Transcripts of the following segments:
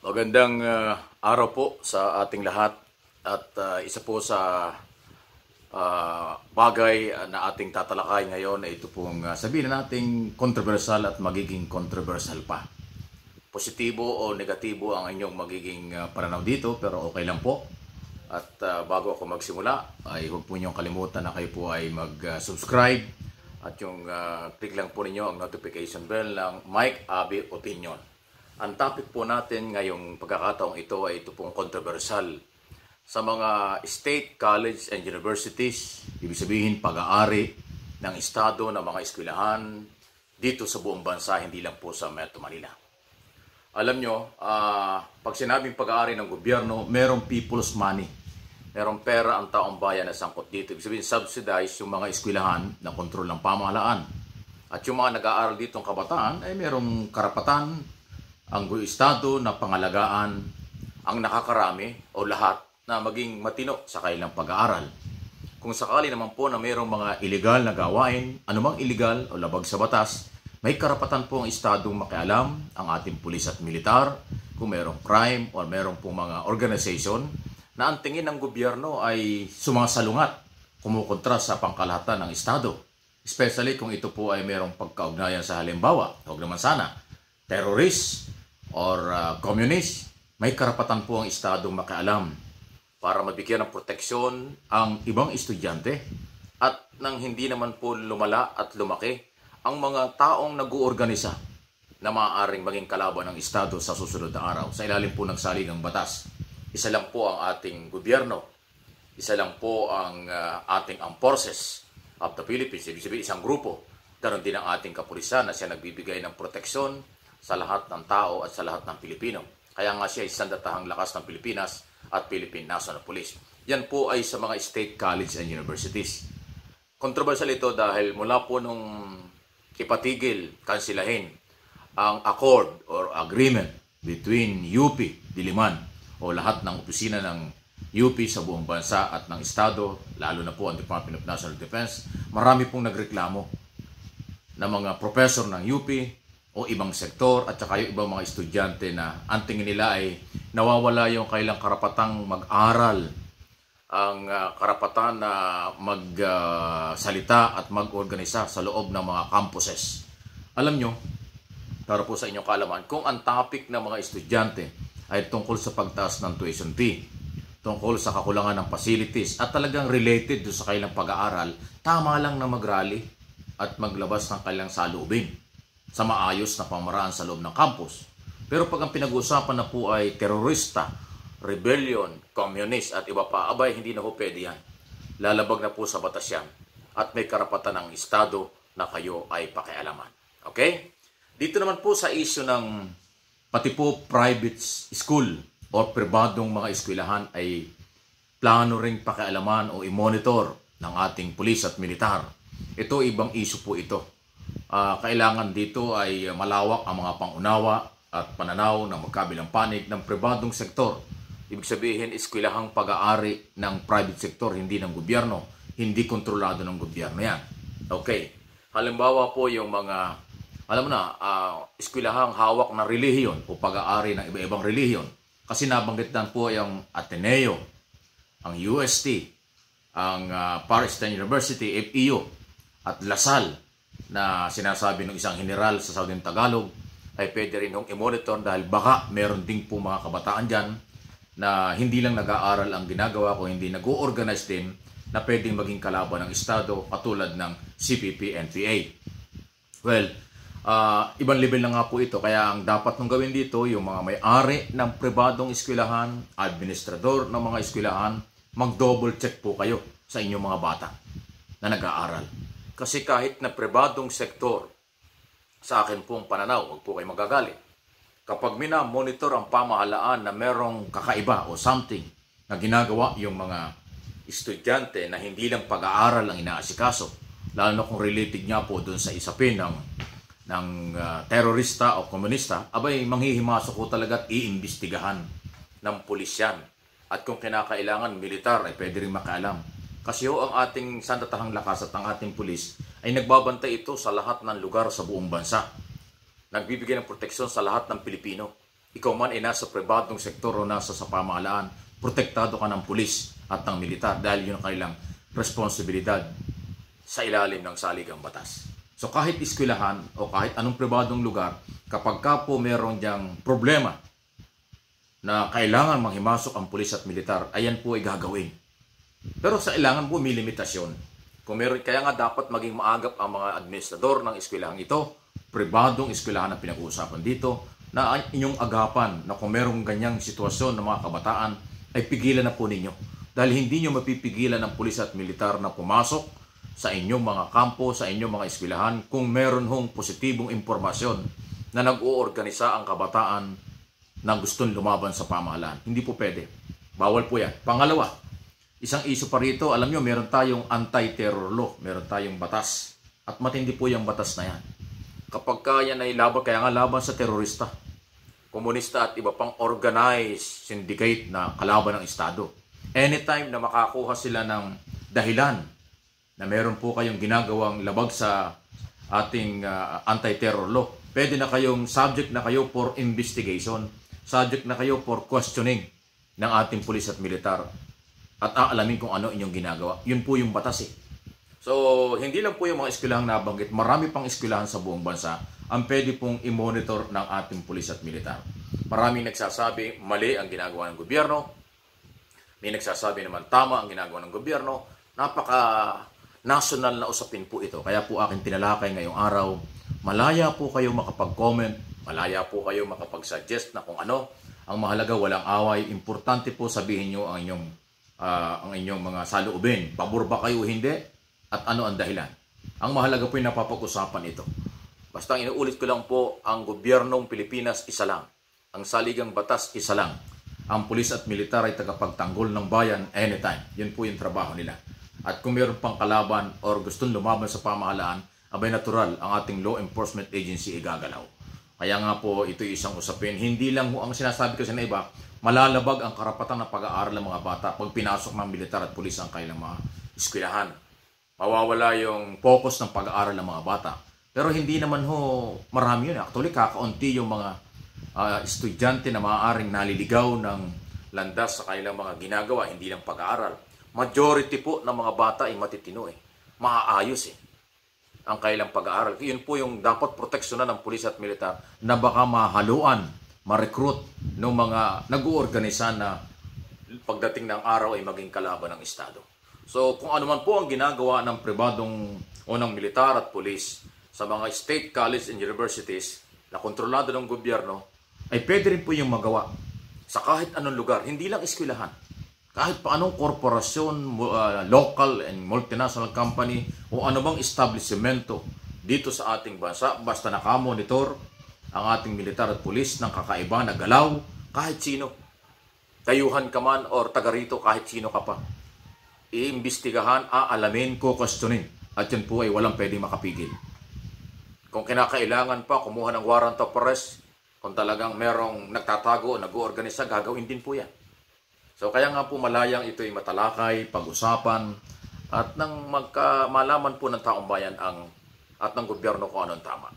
Magandang uh, araw po sa ating lahat at uh, isa po sa uh, bagay na ating tatalakay ngayon ay ito pong uh, sabihin na nating controversial at magiging controversial pa. Positibo o negatibo ang inyong magiging uh, pananaw dito pero okay lang po. At uh, bago ako magsimula ay huwag po niyong kalimutan na kayo po ay mag-subscribe at yung uh, click lang po ninyo ang notification bell ng Mike Abi Opinion. Ang topic po natin ngayong pagkakataong ito ay ito pong kontrobersyal. Sa mga state, college, and universities, ibig sabihin pag-aari ng estado ng mga eskwelahan dito sa buong bansa, hindi lang po sa Metro Manila. Alam nyo, uh, pag sinabing pag-aari ng gobyerno, merong people's money. Merong pera ang taong bayan na sangkot dito. Ibig sabihin, subsidize yung mga eskwelahan na kontrol ng pamahalaan. At yung mga nag-aaral dito ng kabataan ay merong karapatan ang Estado na pangalagaan ang nakakarami o lahat na maging matino sa kailang pag-aaral. Kung sakali naman po na mayroong mga ilegal na gawain, anumang ilegal o labag sa batas, may karapatan po ang Estado makialam, ang ating pulis at militar, kung mayroong crime o mayroong pong mga organization na ang tingin ng gobyerno ay sumasalungat, kumukontra sa pangkalahatan ng Estado. Especially kung ito po ay mayroong pagkaugnayan sa halimbawa, huwag naman sana, terrorist, or uh, communist, may karapatan po ang Estado makaalam para mabigyan ng proteksyon ang ibang estudyante at nang hindi naman po lumala at lumaki ang mga taong nag-uorganisa na maaaring maging kalaban ng Estado sa susunod na araw sa ilalim po ng saligang batas. Isa lang po ang ating gobyerno. Isa lang po ang uh, ating armed forces of the Philippines. Ibig sabihin isang grupo. Ganon din ang ating kapulisan na siya nagbibigay ng proteksyon sa lahat ng tao at sa lahat ng Pilipino. Kaya nga siya isang datahang lakas ng Pilipinas at Philippine National Police. Yan po ay sa mga state college and universities. Kontrobersyal ito dahil mula po nung ipatigil, kansilahin ang accord or agreement between UP, Diliman o lahat ng opisina ng UP sa buong bansa at ng Estado, lalo na po ang Department of National Defense, marami pong nagreklamo ng mga professor ng UP, o ibang sektor at saka yung ibang mga estudyante na ang tingin nila ay nawawala yung kailang karapatang mag-aral ang uh, karapatan na magsalita uh, at mag-organisa sa loob ng mga campuses. Alam nyo, para po sa inyong kalaman, kung ang topic ng mga estudyante ay tungkol sa pagtaas ng tuition fee, tungkol sa kakulangan ng facilities at talagang related do sa kailang pag-aaral, tama lang na mag at maglabas ng kailang saloobin sa maayos na pamaraan sa loob ng campus. Pero pag ang pinag-uusapan na po ay terorista, rebellion, communist at iba pa, abay hindi na po pwede yan. Lalabag na po sa batas yan at may karapatan ng Estado na kayo ay pakialaman. Okay? Dito naman po sa issue ng pati po private school or pribadong mga eskwelahan ay plano ring pakialaman o i-monitor ng ating pulis at militar. Ito ibang issue po ito uh, kailangan dito ay malawak ang mga pangunawa at pananaw ng magkabilang panig ng pribadong sektor. Ibig sabihin, eskwelahang pag-aari ng private sector, hindi ng gobyerno. Hindi kontrolado ng gobyerno yan. Okay. Halimbawa po yung mga, alam mo na, uh, eskwelahang hawak ng relihiyon o pag-aari ng iba-ibang relihiyon. Kasi nabanggit na po yung Ateneo, ang UST, ang uh, Paris State University, FEU, at Lasal na sinasabi ng isang general sa Southern Tagalog ay pwede rin hong i-monitor dahil baka meron ding po mga kabataan dyan na hindi lang nag-aaral ang ginagawa ko, hindi nag-organize din na pwedeng maging kalaban ng Estado katulad ng CPP-NPA. Well, uh, ibang level na nga po ito. Kaya ang dapat nung gawin dito, yung mga may-ari ng pribadong eskwelahan, administrador ng mga eskwelahan, mag-double check po kayo sa inyong mga bata na nag-aaral. Kasi kahit na pribadong sektor, sa akin pong pananaw, huwag po kayo magagalit. Kapag minamonitor ang pamahalaan na merong kakaiba o something na ginagawa yung mga estudyante na hindi lang pag-aaral ang inaasikaso, lalo na kung related niya po doon sa isapin ng ng uh, terorista o komunista, abay manghihimasok ko talaga at iimbestigahan ng pulisyan. At kung kinakailangan militar, ay pwede rin makaalam. Kasi ho ang ating sandatahang lakas at ang ating pulis ay nagbabantay ito sa lahat ng lugar sa buong bansa. Nagbibigay ng proteksyon sa lahat ng Pilipino. Ikaw man ay nasa pribadong sektor o nasa sa pamahalaan, protektado ka ng pulis at ng militar dahil yun ang kanilang responsibilidad sa ilalim ng saligang batas. So kahit iskwilahan o kahit anong pribadong lugar, kapag ka po meron diyang problema na kailangan manghimasok ang pulis at militar, ayan po ay gagawin. Pero sa ilangan po, may limitasyon. Kung meron, kaya nga dapat maging maagap ang mga administrador ng eskwelahan ito, pribadong eskwelahan na pinag-uusapan dito, na inyong agapan na kung merong ganyang sitwasyon ng mga kabataan, ay pigilan na po ninyo. Dahil hindi nyo mapipigilan ng pulis at militar na pumasok sa inyong mga kampo, sa inyong mga eskwelahan, kung meron hong positibong impormasyon na nag-uorganisa ang kabataan na gustong lumaban sa pamahalaan. Hindi po pwede. Bawal po yan. Pangalawa, Isang iso pa rito, alam nyo, meron tayong anti-terror law, meron tayong batas. At matindi po yung batas na yan. Kapag kaya na ilaban, kaya nga laban sa terorista, komunista at iba pang organized syndicate na kalaban ng Estado. Anytime na makakuha sila ng dahilan na meron po kayong ginagawang labag sa ating uh, anti-terror law, pwede na kayong subject na kayo for investigation, subject na kayo for questioning ng ating pulis at militar at aalamin kung ano inyong ginagawa. Yun po yung batas eh. So, hindi lang po yung mga eskwelahan nabanggit, marami pang eskwelahan sa buong bansa ang pwede pong i-monitor ng ating pulis at militar. Maraming nagsasabi mali ang ginagawa ng gobyerno, may nagsasabi naman tama ang ginagawa ng gobyerno, napaka national na usapin po ito. Kaya po akin tinalakay ngayong araw, malaya po kayo makapag-comment, malaya po kayo makapag-suggest na kung ano. Ang mahalaga, walang away. Importante po sabihin nyo ang inyong uh, ang inyong mga saloobin. Pabor ba kayo hindi? At ano ang dahilan? Ang mahalaga po yung napapag-usapan ito. Basta ang inuulit ko lang po, ang gobyernong Pilipinas isa lang. Ang saligang batas isa lang. Ang pulis at militar ay tagapagtanggol ng bayan anytime. Yun po yung trabaho nila. At kung mayroon pang kalaban or gustong lumaban sa pamahalaan, abay natural ang ating law enforcement agency igagalaw. Kaya nga po, ito isang usapin. Hindi lang ho ang sinasabi ko sa iba, malalabag ang karapatan ng pag-aaral ng mga bata pag pinasok ng militar at pulis ang kailang mga eskwelahan. Mawawala yung focus ng pag-aaral ng mga bata. Pero hindi naman ho marami yun. Actually, kakaunti yung mga uh, estudyante na maaaring naliligaw ng landas sa kailang mga ginagawa, hindi lang pag-aaral. Majority po ng mga bata ay matitino eh. Maaayos eh ang kailang pag-aaral. Yun po yung dapat proteksyonan ng pulis at militar na baka mahaluan, ma-recruit ng mga nag-uorganisa na pagdating ng araw ay maging kalaban ng Estado. So kung ano man po ang ginagawa ng pribadong o ng militar at pulis sa mga state college and universities na kontrolado ng gobyerno, ay pwede rin po yung magawa sa kahit anong lugar, hindi lang eskwelahan kahit pa anong korporasyon, uh, local and multinational company o anumang establishmento dito sa ating bansa, basta nakamonitor ang ating militar at pulis ng kakaiba na galaw, kahit sino. kayuhan ka man or taga rito, kahit sino ka pa. Iimbestigahan, aalamin, kukwestiyonin. At yan po ay walang pwedeng makapigil. Kung kinakailangan pa, kumuha ng warrant of arrest, kung talagang merong nagtatago, o nag-oorganisa, gagawin din po yan. So kaya nga po malayang ito'y matalakay, pag-usapan, at nang magka, malaman po ng taong bayan ang, at ng gobyerno kung anong tama.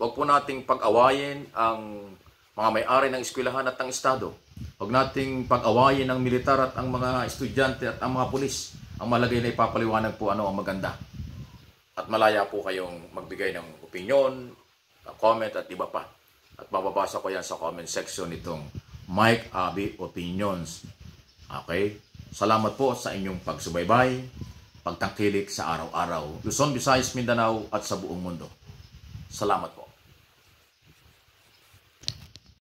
Huwag po nating pag-awayin ang mga may-ari ng eskwelahan at ng Estado. Huwag nating pag-awayin ang militar at ang mga estudyante at ang mga pulis. Ang malagay na ipapaliwanag po ano ang maganda. At malaya po kayong magbigay ng opinion, comment at iba pa. At mababasa ko yan sa comment section nitong Mike Abi Opinions Okay? Salamat po sa inyong pagsubaybay, pagtangkilik sa araw-araw, Luzon, Visayas, Mindanao at sa buong mundo. Salamat po.